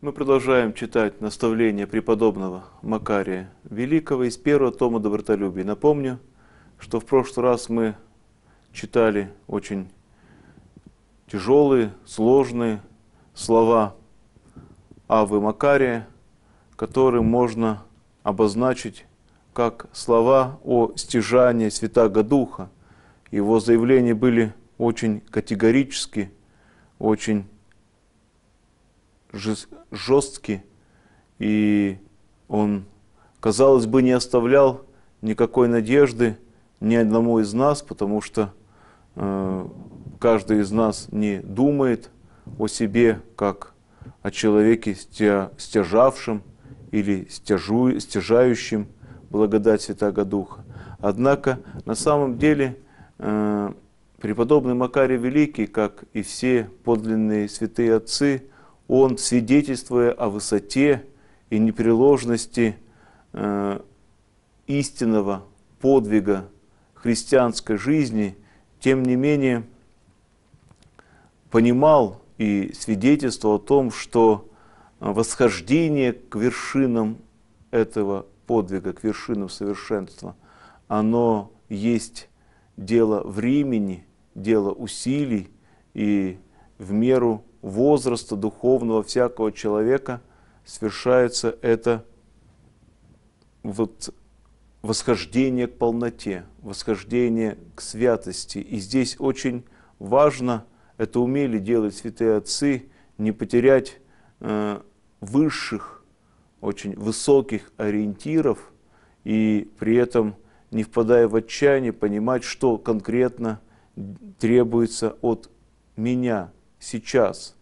Мы продолжаем читать наставления преподобного Макария Великого из первого тома Добротолюбия. Напомню, что в прошлый раз мы читали очень тяжелые, сложные слова Авы Макария – который можно обозначить как слова о стяжании Святаго Духа. Его заявления были очень категорически, очень жесткие, и он, казалось бы, не оставлял никакой надежды ни одному из нас, потому что э, каждый из нас не думает о себе как о человеке стя, стяжавшем или стяжу, стяжающим благодать Святаго Духа. Однако на самом деле э, преподобный Макарий Великий, как и все подлинные святые отцы, он, свидетельствуя о высоте и непреложности э, истинного подвига христианской жизни, тем не менее понимал и свидетельствовал о том, что восхождение к вершинам этого подвига, к вершинам совершенства, оно есть дело времени, дело усилий и в меру возраста духовного всякого человека совершается это вот восхождение к полноте, восхождение к святости. И здесь очень важно, это умели делать святые отцы, не потерять Э, высших, очень высоких ориентиров и при этом не впадая в отчаяние, понимать, что конкретно требуется от меня сейчас.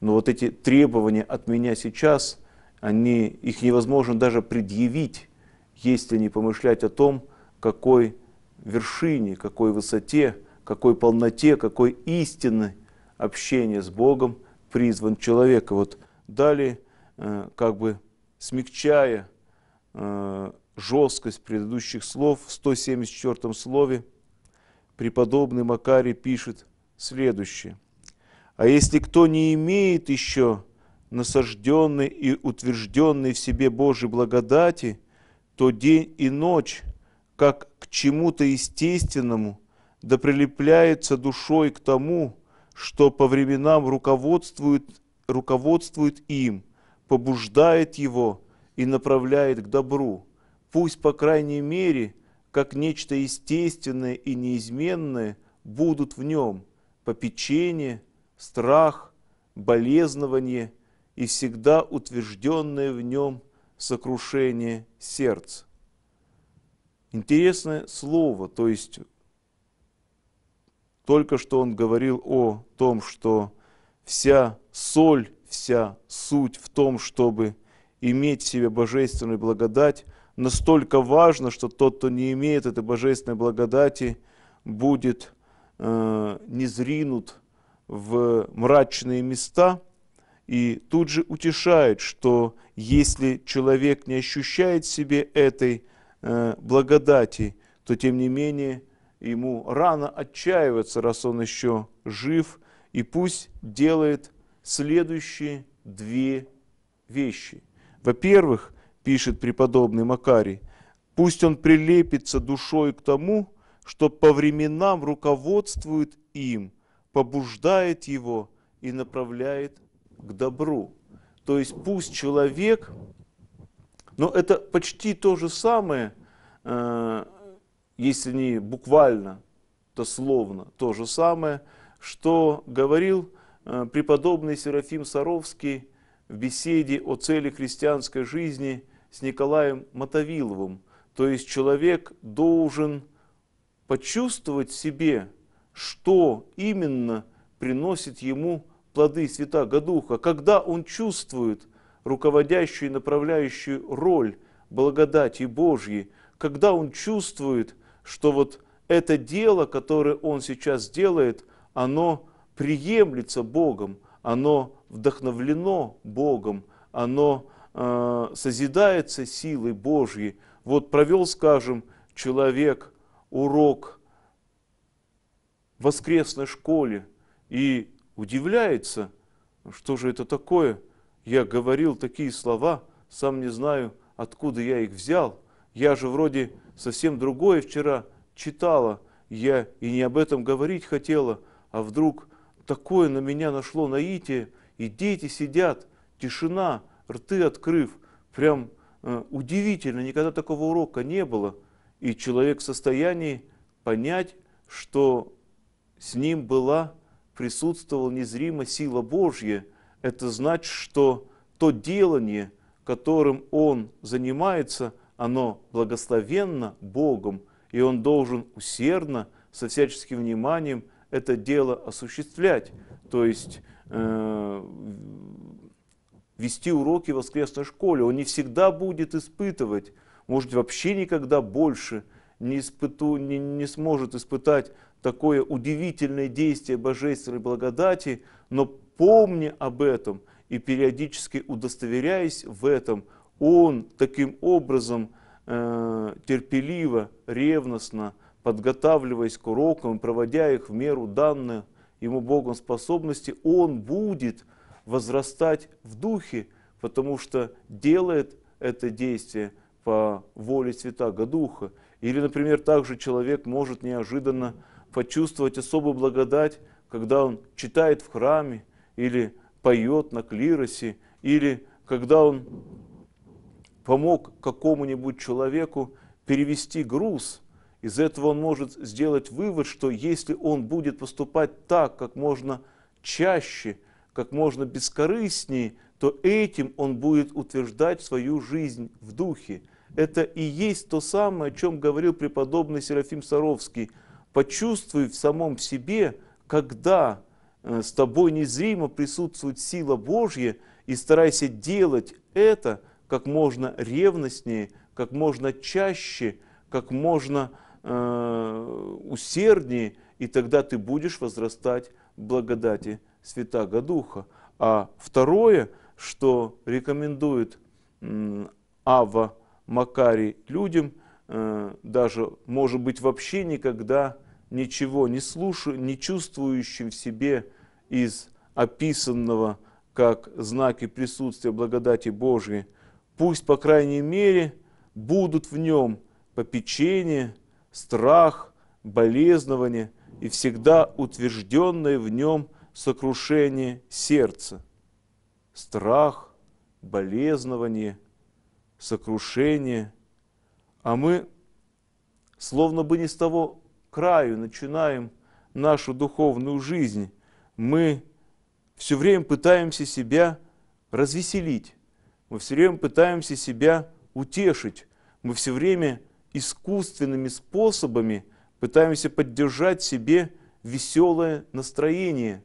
Но вот эти требования от меня сейчас, они, их невозможно даже предъявить, если не помышлять о том, какой вершине, какой высоте, какой полноте, какой истины общения с Богом призван человек. И вот далее э, как бы смягчая э, жесткость предыдущих слов, в 174 слове преподобный Макарий пишет следующее. «А если кто не имеет еще насажденной и утвержденной в себе Божьей благодати, то день и ночь, как к чему-то естественному, да прилепляется душой к тому, что по временам руководствует руководствует им, побуждает его и направляет к добру. Пусть, по крайней мере, как нечто естественное и неизменное, будут в нем попечение, страх, болезнование и всегда утвержденное в нем сокрушение сердца. Интересное слово, то есть только что он говорил о том, что вся соль, вся суть в том, чтобы иметь в себе божественную благодать, настолько важно, что тот, кто не имеет этой божественной благодати, будет э, незринут в мрачные места. И тут же утешает, что если человек не ощущает себе этой э, благодати, то тем не менее ему рано отчаиваться, раз он еще жив – и пусть делает следующие две вещи. Во-первых, пишет преподобный Макарий, пусть он прилепится душой к тому, что по временам руководствует им, побуждает его и направляет к добру. То есть пусть человек, но это почти то же самое, э, если не буквально, то словно то же самое – что говорил э, преподобный Серафим Саровский в беседе о цели христианской жизни с Николаем Мотовиловым. То есть человек должен почувствовать себе, что именно приносит ему плоды святаго духа, когда он чувствует руководящую и направляющую роль благодати Божьей, когда он чувствует, что вот это дело, которое он сейчас делает, оно приемлется Богом, оно вдохновлено Богом, оно э, созидается силой Божьей. Вот провел, скажем, человек урок в воскресной школе и удивляется, что же это такое, я говорил такие слова, сам не знаю, откуда я их взял. Я же вроде совсем другое вчера читала, я и не об этом говорить хотела, а вдруг такое на меня нашло наитие, и дети сидят, тишина, рты открыв, прям э, удивительно, никогда такого урока не было, и человек в состоянии понять, что с ним была, присутствовала незримо сила Божья, это значит, что то делание, которым он занимается, оно благословенно Богом, и он должен усердно, со всяческим вниманием это дело осуществлять, то есть э, вести уроки в воскресной школе. Он не всегда будет испытывать, может вообще никогда больше не, испыту, не, не сможет испытать такое удивительное действие божественной благодати, но помни об этом и периодически удостоверяясь в этом, он таким образом э, терпеливо, ревностно, подготавливаясь к урокам, проводя их в меру данные ему Богом способности, он будет возрастать в духе, потому что делает это действие по воле Святаго Духа. Или, например, также человек может неожиданно почувствовать особую благодать, когда он читает в храме, или поет на клиросе, или когда он помог какому-нибудь человеку перевести груз – из этого он может сделать вывод, что если он будет поступать так, как можно чаще, как можно бескорыстнее, то этим он будет утверждать свою жизнь в духе. Это и есть то самое, о чем говорил преподобный Серафим Саровский. Почувствуй в самом себе, когда э, с тобой незримо присутствует сила Божья, и старайся делать это как можно ревностнее, как можно чаще, как можно Э, усерднее, и тогда ты будешь возрастать в благодати Святаго Духа. А второе, что рекомендует Ава Макарий людям, э, даже, может быть, вообще никогда ничего не слушая, не чувствующим в себе из описанного как знаки присутствия благодати Божьей, пусть, по крайней мере, будут в нем попечение, страх, болезнование и всегда утвержденное в нем сокрушение сердца. Страх, болезнование, сокрушение. А мы словно бы не с того краю начинаем нашу духовную жизнь. Мы все время пытаемся себя развеселить, мы все время пытаемся себя утешить, мы все время искусственными способами пытаемся поддержать себе веселое настроение.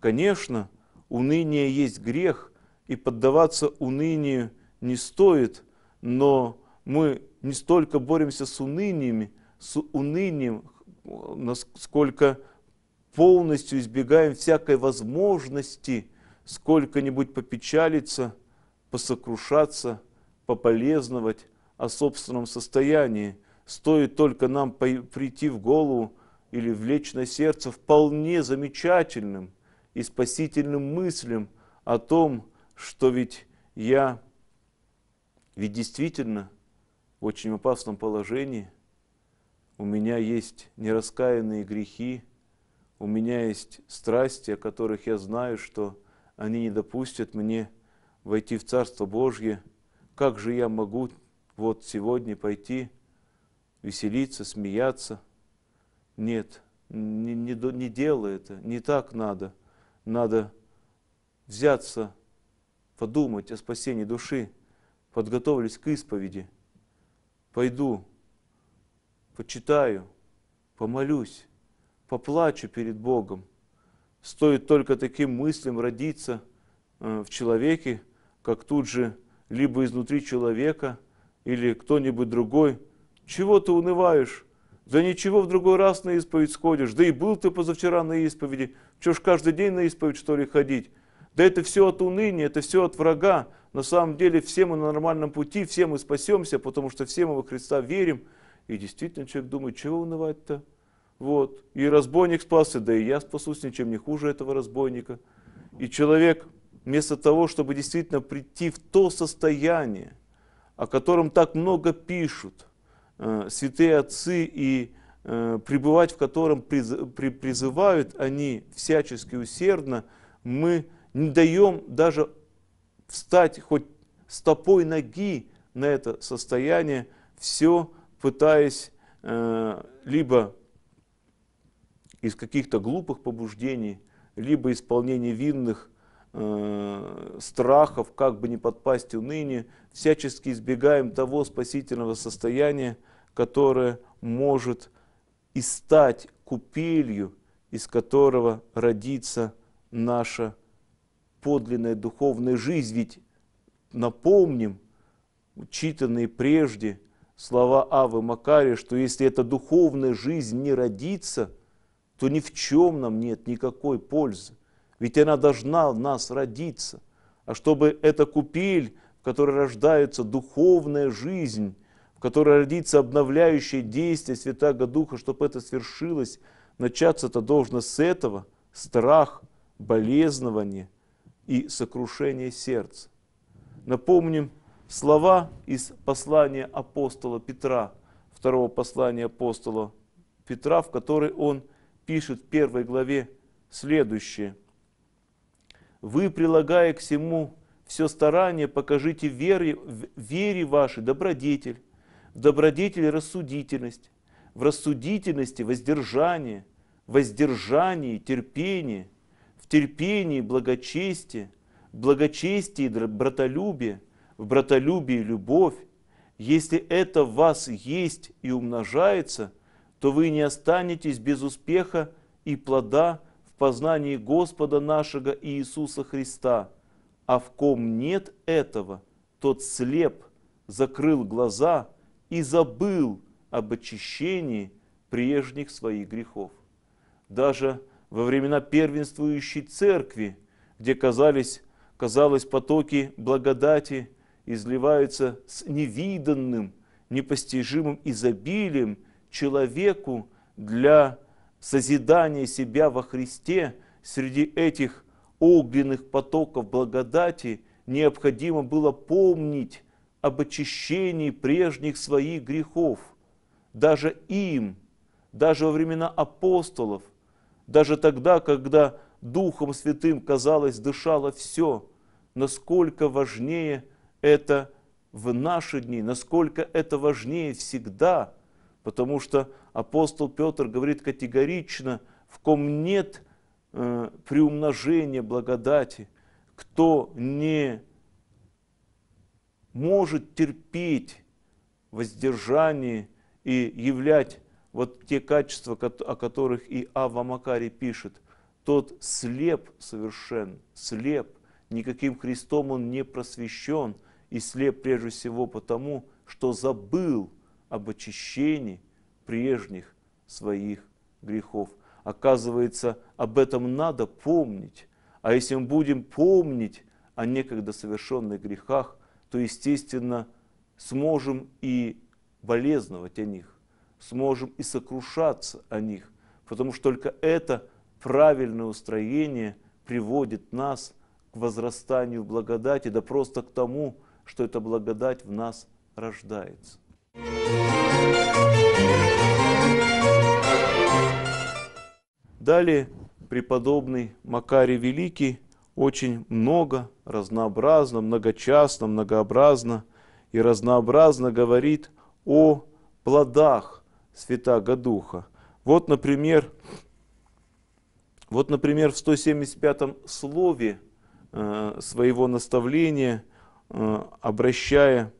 Конечно, уныние есть грех, и поддаваться унынию не стоит, но мы не столько боремся с уныниями, с унынием, насколько полностью избегаем всякой возможности сколько-нибудь попечалиться, посокрушаться, пополезновать, о собственном состоянии, стоит только нам прийти в голову или влечь на сердце вполне замечательным и спасительным мыслям о том, что ведь я ведь действительно в очень опасном положении, у меня есть нераскаянные грехи, у меня есть страсти, о которых я знаю, что они не допустят мне войти в Царство Божье, как же я могу вот сегодня пойти веселиться, смеяться. Нет, не, не, не делай это, не так надо. Надо взяться, подумать о спасении души, подготовились к исповеди, пойду, почитаю, помолюсь, поплачу перед Богом. Стоит только таким мыслям родиться э, в человеке, как тут же либо изнутри человека – или кто-нибудь другой. Чего ты унываешь? Да ничего в другой раз на исповедь сходишь. Да и был ты позавчера на исповеди. Че ж каждый день на исповедь, что ли, ходить? Да это все от уныния, это все от врага. На самом деле все мы на нормальном пути, все мы спасемся, потому что все мы во Христа верим. И действительно человек думает, чего унывать-то? Вот. И разбойник спасся, да и я спасусь ничем не хуже этого разбойника. И человек вместо того, чтобы действительно прийти в то состояние, о котором так много пишут э, святые отцы и э, пребывать в котором приз, при, призывают они всячески усердно, мы не даем даже встать хоть стопой ноги на это состояние, все пытаясь э, либо из каких-то глупых побуждений, либо исполнения винных Э, страхов, как бы не подпасть уныние, всячески избегаем того спасительного состояния, которое может и стать купелью, из которого родится наша подлинная духовная жизнь. Ведь напомним, учитанные прежде слова Авы Макария, что если эта духовная жизнь не родится, то ни в чем нам нет никакой пользы. Ведь она должна в нас родиться. А чтобы эта купель, в которой рождается духовная жизнь, в которой родится обновляющее действие Святаго Духа, чтобы это свершилось, начаться это должно с этого – страх, болезнование и сокрушение сердца. Напомним слова из послания апостола Петра, второго послания апостола Петра, в которой он пишет в первой главе следующее – вы, прилагая к всему все старание, покажите вере, вере вашей добродетель, в добродетели рассудительность, в рассудительности воздержание, в воздержании терпение, в терпении благочестие, в благочестии братолюбие, в братолюбии любовь. Если это в вас есть и умножается, то вы не останетесь без успеха и плода познании Господа нашего Иисуса Христа. А в ком нет этого, тот слеп, закрыл глаза и забыл об очищении прежних своих грехов. Даже во времена первенствующей церкви, где казались, казалось потоки благодати изливаются с невиданным, непостижимым изобилием человеку для созидание себя во Христе среди этих огненных потоков благодати необходимо было помнить об очищении прежних своих грехов. Даже им, даже во времена апостолов, даже тогда, когда Духом Святым, казалось, дышало все, насколько важнее это в наши дни, насколько это важнее всегда, потому что апостол Петр говорит категорично, в ком нет э, приумножения благодати, кто не может терпеть воздержание и являть вот те качества, о которых и Ава Макарий пишет, тот слеп совершен, слеп, никаким Христом он не просвещен, и слеп прежде всего потому, что забыл об очищении, прежних своих грехов. Оказывается, об этом надо помнить. А если мы будем помнить о некогда совершенных грехах, то, естественно, сможем и болезновать о них, сможем и сокрушаться о них, потому что только это правильное устроение приводит нас к возрастанию благодати, да просто к тому, что эта благодать в нас рождается. Далее преподобный Макарий Великий очень много, разнообразно, многочастно, многообразно и разнообразно говорит о плодах Святаго Духа. Вот, например, вот, например, в 175-м слове э, своего наставления, э, обращая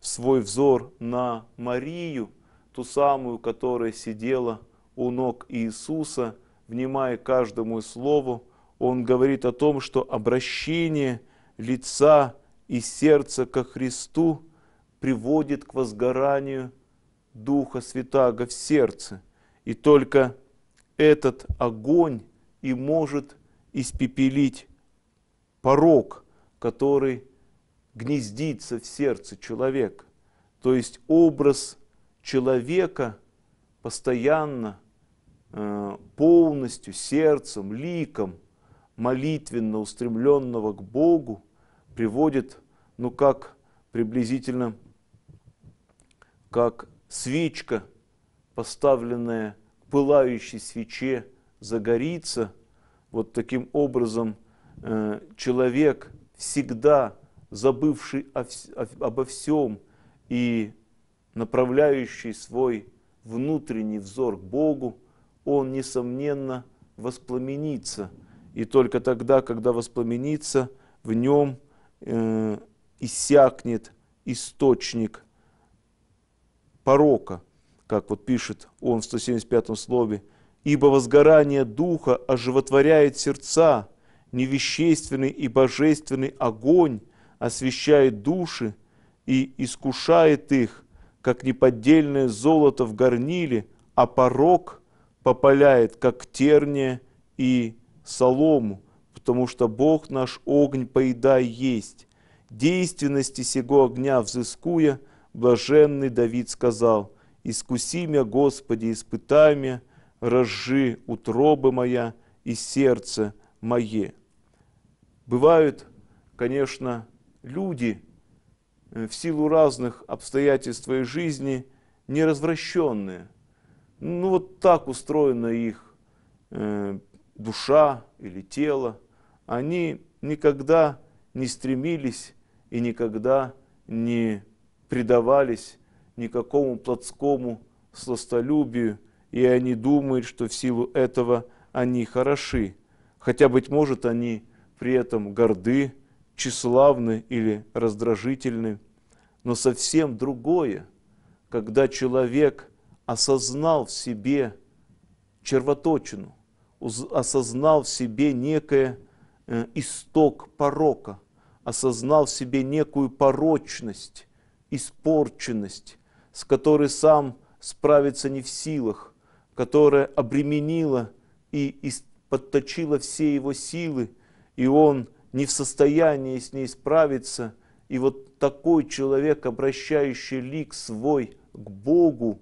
свой взор на Марию, ту самую, которая сидела у ног Иисуса, внимая каждому слову, он говорит о том, что обращение лица и сердца ко Христу приводит к возгоранию Духа Святаго в сердце. И только этот огонь и может испепелить порог, который гнездится в сердце человека. То есть образ человека постоянно, э, полностью сердцем, ликом, молитвенно устремленного к Богу, приводит, ну как приблизительно, как свечка, поставленная к пылающей свече, загорится. Вот таким образом э, человек всегда – забывший обо всем и направляющий свой внутренний взор к Богу, он, несомненно, воспламенится. И только тогда, когда воспламенится, в нем э, иссякнет источник порока, как вот пишет он в 175 слове, «Ибо возгорание духа оживотворяет сердца, невещественный и божественный огонь освещает души и искушает их, как неподдельное золото в горниле, а порог попаляет, как терния и солому, потому что Бог наш огонь поедай есть. Действенности сего огня взыскуя, блаженный Давид сказал, «Искуси меня, Господи, испытай меня, разжи утробы моя и сердце мое». Бывают, конечно, люди э, в силу разных обстоятельств своей жизни неразвращенные, Ну вот так устроена их э, душа или тело. Они никогда не стремились и никогда не предавались никакому плотскому сластолюбию, и они думают, что в силу этого они хороши. Хотя, быть может, они при этом горды, тщеславны или раздражительны, но совсем другое, когда человек осознал в себе червоточину, осознал в себе некое э, исток порока, осознал в себе некую порочность, испорченность, с которой сам справиться не в силах, которая обременила и подточила все его силы, и он – не в состоянии с ней справиться. И вот такой человек, обращающий лик свой к Богу,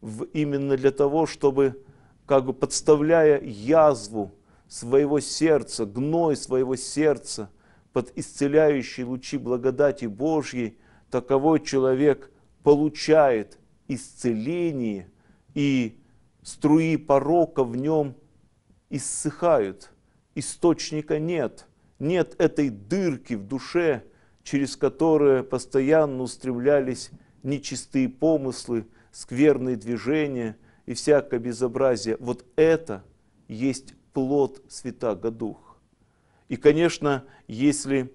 в, именно для того, чтобы, как бы подставляя язву своего сердца, гной своего сердца под исцеляющие лучи благодати Божьей, таковой человек получает исцеление, и струи порока в нем иссыхают, источника нет – нет этой дырки в душе, через которую постоянно устремлялись нечистые помыслы, скверные движения и всякое безобразие. Вот это есть плод святаго духа. И, конечно, если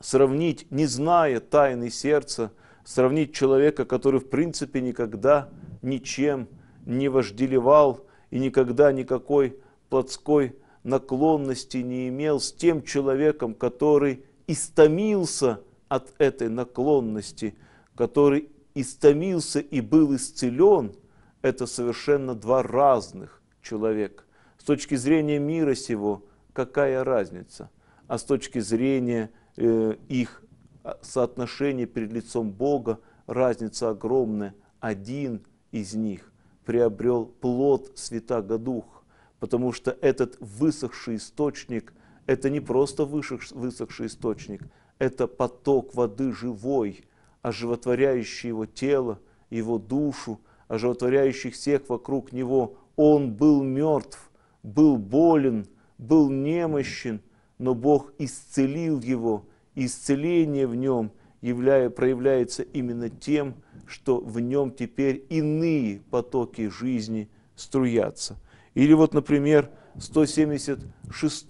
сравнить, не зная тайны сердца, сравнить человека, который в принципе никогда ничем не вожделевал и никогда никакой плотской наклонности не имел с тем человеком, который истомился от этой наклонности, который истомился и был исцелен, это совершенно два разных человека. С точки зрения мира сего, какая разница? А с точки зрения э, их а, соотношения перед лицом Бога, разница огромная. Один из них приобрел плод Святаго Духа потому что этот высохший источник – это не просто высохший источник, это поток воды живой, оживотворяющий его тело, его душу, оживотворяющий всех вокруг него. Он был мертв, был болен, был немощен, но Бог исцелил его, исцеление в нем являя, проявляется именно тем, что в нем теперь иные потоки жизни струятся. Или вот, например, 176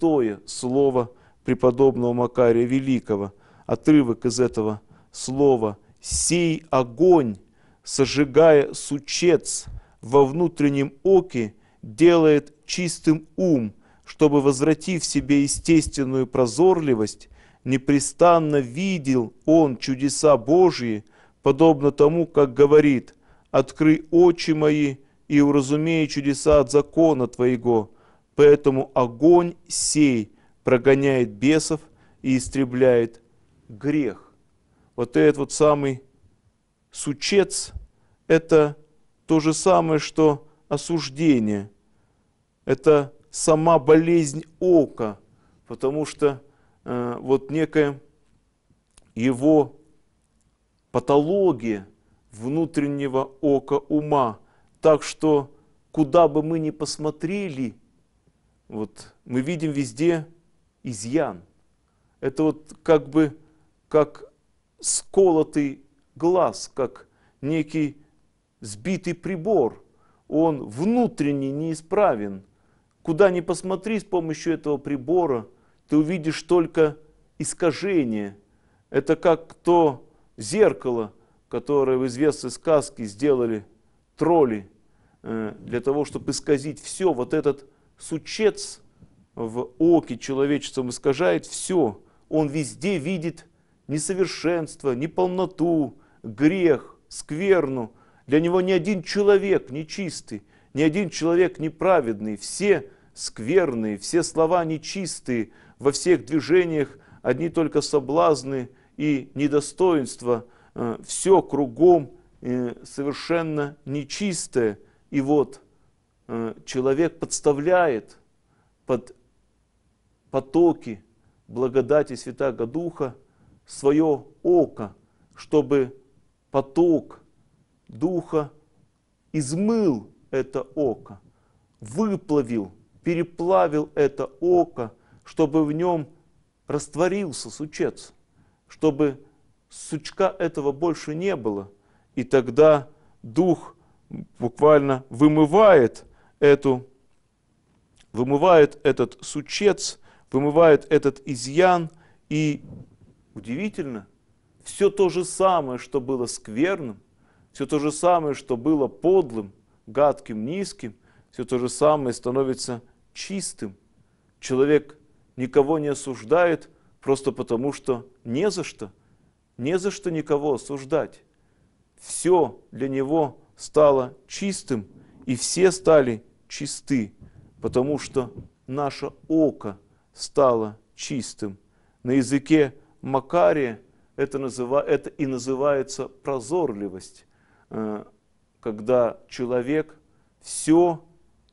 слово преподобного Макария Великого, отрывок из этого слова «Сей огонь, сожигая сучец во внутреннем оке, делает чистым ум, чтобы, возвратив себе естественную прозорливость, непрестанно видел он чудеса Божьи, подобно тому, как говорит «Откры очи мои, и уразумею чудеса от закона Твоего. Поэтому огонь сей прогоняет бесов и истребляет грех. Вот этот вот самый сучец – это то же самое, что осуждение. Это сама болезнь ока, потому что э, вот некая его патология внутреннего ока ума – так что, куда бы мы ни посмотрели, вот мы видим везде изъян. Это вот как бы как сколотый глаз, как некий сбитый прибор. Он внутренне неисправен. Куда ни посмотри с помощью этого прибора, ты увидишь только искажение. Это как то зеркало, которое в известной сказке сделали тролли Э, для того, чтобы исказить все, вот этот сучец в оке человечеством искажает все. Он везде видит несовершенство, неполноту, грех, скверну. Для него ни один человек нечистый, ни один человек неправедный. Все скверные, все слова нечистые, во всех движениях одни только соблазны и недостоинства. Э, все кругом э, совершенно нечистое – и вот э, человек подставляет под потоки благодати Святаго Духа свое око, чтобы поток Духа измыл это око, выплавил, переплавил это око, чтобы в нем растворился сучец, чтобы сучка этого больше не было. И тогда Дух буквально вымывает эту, вымывает этот сучец, вымывает этот изъян, и удивительно, все то же самое, что было скверным, все то же самое, что было подлым, гадким, низким, все то же самое становится чистым. Человек никого не осуждает просто потому, что не за что, не за что никого осуждать. Все для него – стало чистым, и все стали чисты, потому что наше око стало чистым. На языке Макария это, называ, это и называется прозорливость, э, когда человек все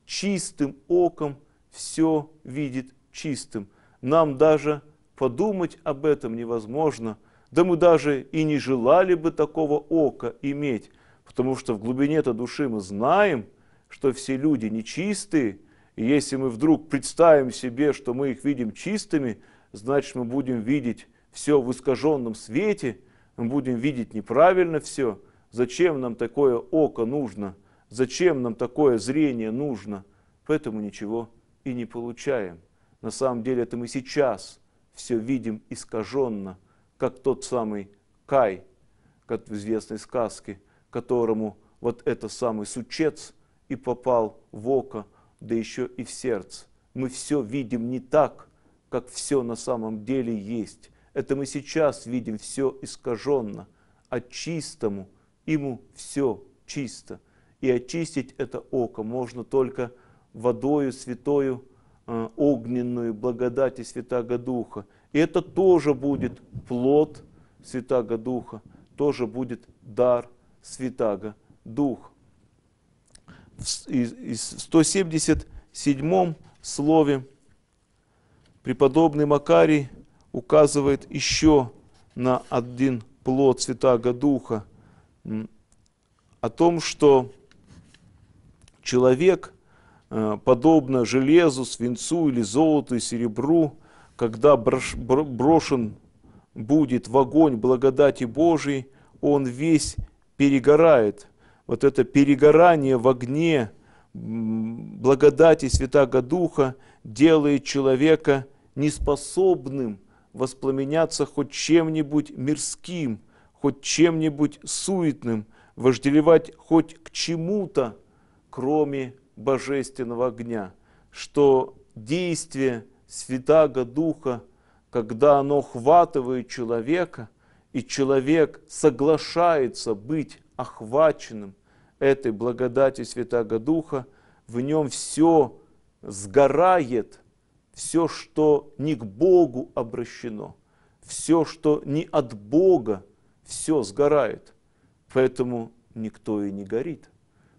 чистым оком, все видит чистым. Нам даже подумать об этом невозможно, да мы даже и не желали бы такого ока иметь – потому что в глубине-то души мы знаем, что все люди нечистые, и если мы вдруг представим себе, что мы их видим чистыми, значит мы будем видеть все в искаженном свете, мы будем видеть неправильно все. Зачем нам такое око нужно? Зачем нам такое зрение нужно? Поэтому ничего и не получаем. На самом деле это мы сейчас все видим искаженно, как тот самый Кай, как в известной сказке – которому вот этот самый сучец и попал в око, да еще и в сердце. Мы все видим не так, как все на самом деле есть. Это мы сейчас видим все искаженно, а чистому ему все чисто. И очистить это око можно только водою святою, э, огненную благодати Святаго Духа. И это тоже будет плод Святаго Духа, тоже будет дар – Святаго Дух. В 177 слове преподобный Макарий указывает еще на один плод Святаго Духа, о том, что человек, э, подобно железу, свинцу или золоту и серебру, когда брошен будет в огонь благодати Божией, он весь перегорает. Вот это перегорание в огне благодати Святаго Духа делает человека неспособным воспламеняться хоть чем-нибудь мирским, хоть чем-нибудь суетным, вожделевать хоть к чему-то, кроме божественного огня, что действие Святаго Духа, когда оно хватывает человека, и человек соглашается быть охваченным этой благодати Святаго Духа, в нем все сгорает, все, что не к Богу обращено, все, что не от Бога, все сгорает. Поэтому никто и не горит,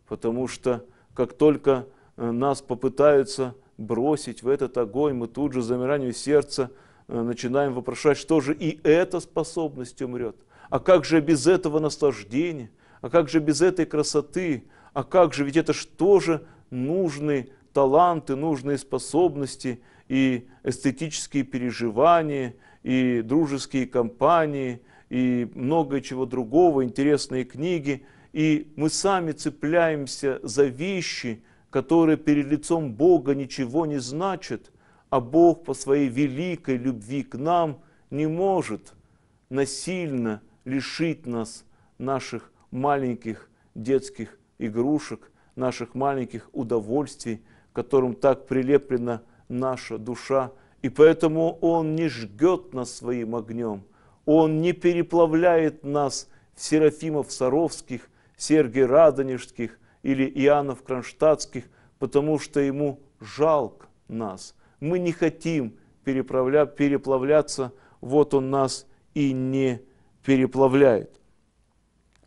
потому что как только э, нас попытаются бросить в этот огонь, мы тут же замиранием сердца – Э, начинаем вопрошать, что же и эта способность умрет. А как же без этого наслаждения? А как же без этой красоты? А как же, ведь это что же нужные таланты, нужные способности и эстетические переживания, и дружеские компании, и много чего другого, интересные книги. И мы сами цепляемся за вещи, которые перед лицом Бога ничего не значат, а Бог по своей великой любви к нам не может насильно лишить нас наших маленьких детских игрушек, наших маленьких удовольствий, которым так прилеплена наша душа. И поэтому Он не жгет нас своим огнем, Он не переплавляет нас в Серафимов Саровских, Сергий Радонежских или Иоаннов Кронштадтских, потому что Ему жалко нас – мы не хотим переправля, переплавляться, вот он нас и не переплавляет.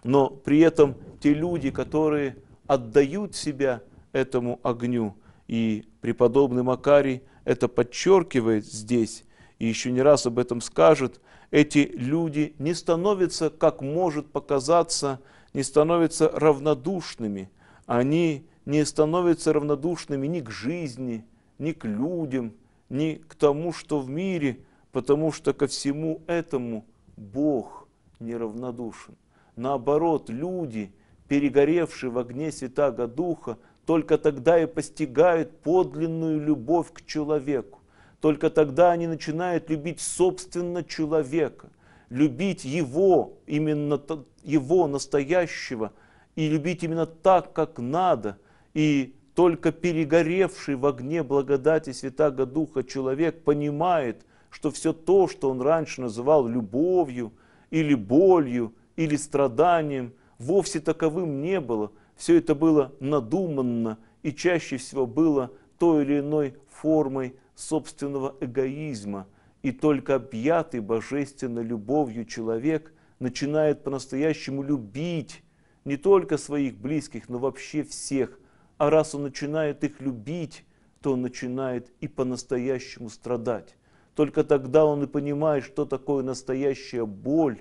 Но при этом те люди, которые отдают себя этому огню, и преподобный Макарий это подчеркивает здесь, и еще не раз об этом скажет, эти люди не становятся, как может показаться, не становятся равнодушными. Они не становятся равнодушными ни к жизни, ни к людям, ни к тому, что в мире, потому что ко всему этому Бог неравнодушен. Наоборот, люди, перегоревшие в огне Святаго Духа, только тогда и постигают подлинную любовь к человеку. Только тогда они начинают любить собственно человека, любить его, именно его настоящего, и любить именно так, как надо, и только перегоревший в огне благодати Святаго Духа человек понимает, что все то, что он раньше называл любовью или болью или страданием, вовсе таковым не было. Все это было надуманно и чаще всего было той или иной формой собственного эгоизма. И только объятый божественной любовью человек начинает по-настоящему любить не только своих близких, но вообще всех – а раз он начинает их любить, то он начинает и по-настоящему страдать. Только тогда он и понимает, что такое настоящая боль,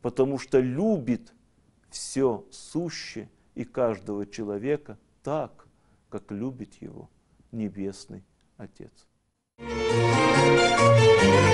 потому что любит все суще и каждого человека так, как любит его Небесный Отец. thank you